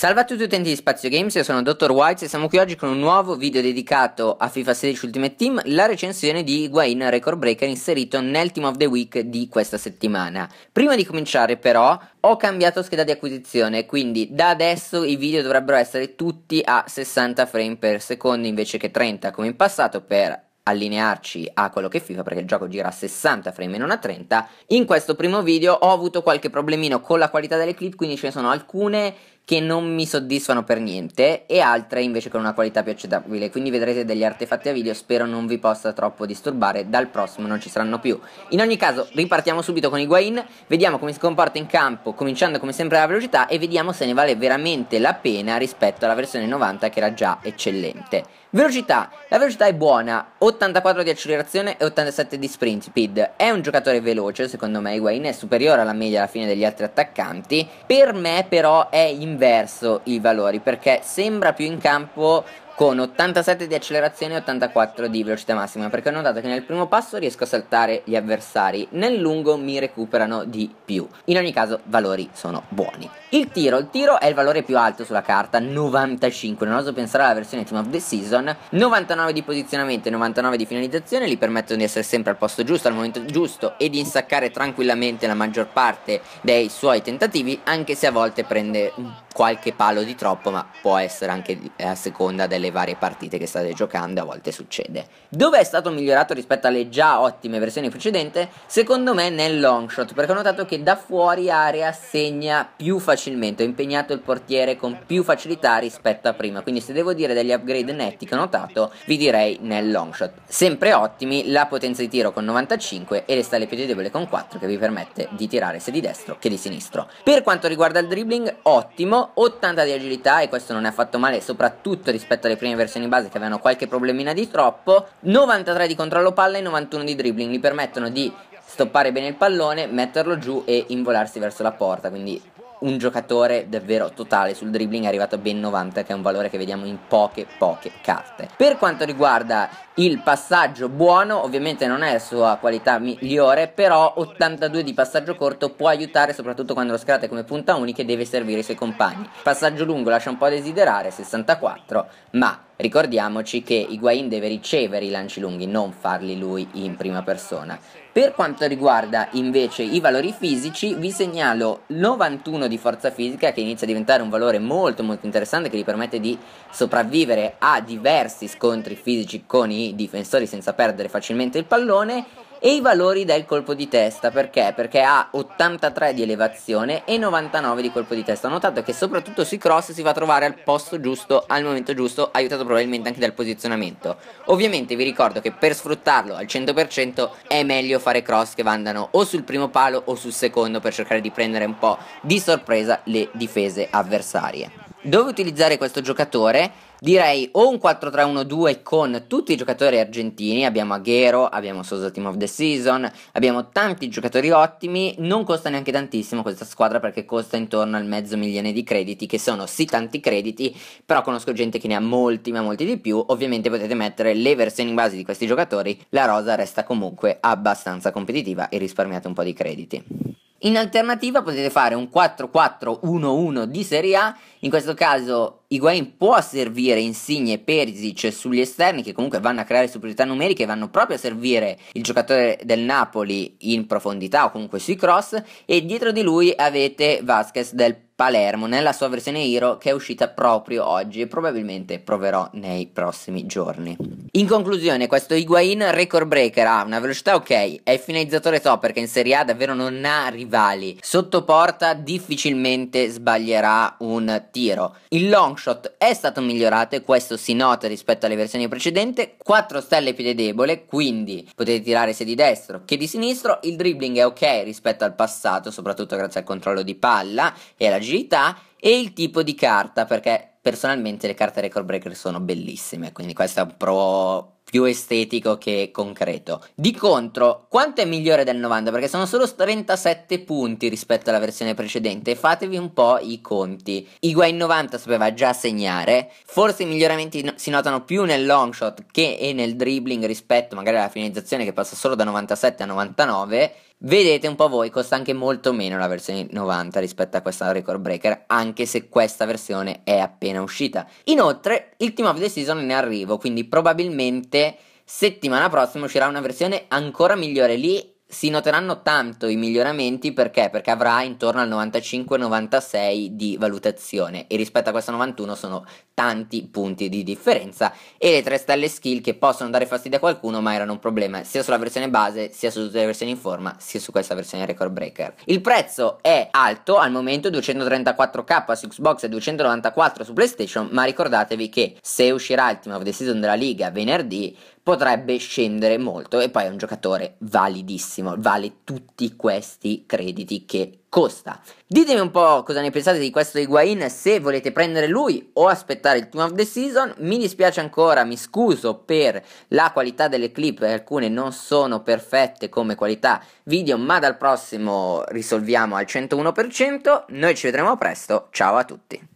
Salve a tutti utenti di Spazio Games, io sono Dr. White e siamo qui oggi con un nuovo video dedicato a FIFA 16 Ultimate Team, la recensione di Higuain Record Breaker inserito nel Team of the Week di questa settimana. Prima di cominciare però ho cambiato scheda di acquisizione, quindi da adesso i video dovrebbero essere tutti a 60 frame per secondo invece che 30 come in passato per allinearci a quello che è FIFA perché il gioco gira a 60 frame e non a 30. In questo primo video ho avuto qualche problemino con la qualità delle clip, quindi ce ne sono alcune che non mi soddisfano per niente e altre invece con una qualità più accettabile. Quindi vedrete degli artefatti a video, spero non vi possa troppo disturbare, dal prossimo non ci saranno più. In ogni caso ripartiamo subito con i guain vediamo come si comporta in campo, cominciando come sempre alla velocità e vediamo se ne vale veramente la pena rispetto alla versione 90 che era già eccellente. Velocità. La velocità è buona, 84 di accelerazione e 87 di sprint speed. È un giocatore veloce, secondo me Higuain è superiore alla media alla fine degli altri attaccanti. Per me però è inverso i valori perché sembra più in campo con 87 di accelerazione e 84 di velocità massima perché ho notato che nel primo passo riesco a saltare gli avversari, nel lungo mi recuperano di più. In ogni caso valori sono buoni. Il tiro, il tiro è il valore più alto sulla carta, 95, non oso pensare alla versione Team of the Season, 99 di posizionamento e 99 di finalizzazione gli permettono di essere sempre al posto giusto, al momento giusto e di insaccare tranquillamente la maggior parte dei suoi tentativi anche se a volte prende un qualche palo di troppo, ma può essere anche eh, a seconda delle varie partite che state giocando, a volte succede. Dove è stato migliorato rispetto alle già ottime versioni precedenti? Secondo me nel long shot, perché ho notato che da fuori area segna più facilmente, ho impegnato il portiere con più facilità rispetto a prima, quindi se devo dire degli upgrade netti che ho notato, vi direi nel long shot. Sempre ottimi, la potenza di tiro con 95 e le stalle più debole con 4 che vi permette di tirare sia di destro che di sinistro. Per quanto riguarda il dribbling, ottimo, 80 di agilità e questo non è affatto male soprattutto rispetto alle prime versioni base che avevano qualche problemina di troppo 93 di controllo palla e 91 di dribbling gli permettono di stoppare bene il pallone metterlo giù e involarsi verso la porta quindi un giocatore davvero totale sul dribbling è arrivato a ben 90 che è un valore che vediamo in poche poche carte per quanto riguarda il passaggio buono ovviamente non è la sua qualità migliore però 82 di passaggio corto può aiutare soprattutto quando lo scrata come punta unica e deve servire i suoi compagni passaggio lungo lascia un po' a desiderare 64 ma Ricordiamoci che Higuain deve ricevere i lanci lunghi, non farli lui in prima persona. Per quanto riguarda invece i valori fisici, vi segnalo 91 di forza fisica che inizia a diventare un valore molto molto interessante che gli permette di sopravvivere a diversi scontri fisici con i difensori senza perdere facilmente il pallone e i valori del colpo di testa perché? Perché ha 83 di elevazione e 99 di colpo di testa. Ho notato che soprattutto sui cross si va a trovare al posto giusto, al momento giusto, aiutato probabilmente anche dal posizionamento. Ovviamente vi ricordo che per sfruttarlo al 100% è meglio fare cross che vandano o sul primo palo o sul secondo per cercare di prendere un po' di sorpresa le difese avversarie dove utilizzare questo giocatore, direi o un 4-3-1-2 con tutti i giocatori argentini, abbiamo Aguero, abbiamo Sosa Team of the Season, abbiamo tanti giocatori ottimi, non costa neanche tantissimo questa squadra perché costa intorno al mezzo milione di crediti, che sono sì tanti crediti, però conosco gente che ne ha molti ma molti di più, ovviamente potete mettere le versioni in base di questi giocatori, la rosa resta comunque abbastanza competitiva e risparmiate un po' di crediti. In alternativa potete fare un 4-4-1-1 di Serie A, in questo caso Higuain può servire Insigne e Perisic sugli esterni che comunque vanno a creare superiorità numeriche e vanno proprio a servire il giocatore del Napoli in profondità o comunque sui cross e dietro di lui avete Vasquez del Palermo nella sua versione Hero che è uscita proprio oggi e probabilmente proverò nei prossimi giorni. In conclusione, questo Higuain record breaker ha una velocità ok, è il finalizzatore top perché in Serie A davvero non ha rivali. Sotto porta difficilmente sbaglierà un tiro. Il long shot è stato migliorato e questo si nota rispetto alle versioni precedenti, 4 stelle piede debole, quindi potete tirare sia di destro che di sinistro, il dribbling è ok rispetto al passato, soprattutto grazie al controllo di palla e alla fragilità e il tipo di carta, perché personalmente le carte record breaker sono bellissime, quindi questo è un pro più estetico che concreto. Di contro, quanto è migliore del 90? Perché sono solo 37 punti rispetto alla versione precedente. Fatevi un po' i conti. Higuain 90 sapeva già segnare. Forse i miglioramenti no- si notano più nel long shot che nel dribbling rispetto magari alla finalizzazione che passa solo da 97 a 99. Vedete un po' voi, costa anche molto meno la versione 90 rispetto a questa Record Breaker, anche se questa versione è appena uscita. Inoltre, il Team of the Season è in arrivo, quindi probabilmente settimana prossima uscirà una versione ancora migliore lì si noteranno tanto i miglioramenti perché? Perché avrà intorno al 95-96 di valutazione e rispetto a questo 91 sono tanti punti di differenza e le 3 stelle skill che possono dare fastidio a qualcuno ma erano un problema sia sulla versione base sia su tutte le versioni in forma sia su questa versione record breaker. Il prezzo è alto al momento 234k su Xbox e 294 su PlayStation ma ricordatevi che se uscirà il Team of the Season della Liga venerdì potrebbe scendere molto e poi è un giocatore validissimo, vale tutti questi crediti che costa. Ditemi un po' cosa ne pensate di questo Higuain, se volete prendere lui o aspettare il team of the season. Mi dispiace ancora, mi scuso per la qualità delle clip, alcune non sono perfette come qualità video, ma dal prossimo risolviamo al 101%. Noi ci vedremo presto, ciao a tutti.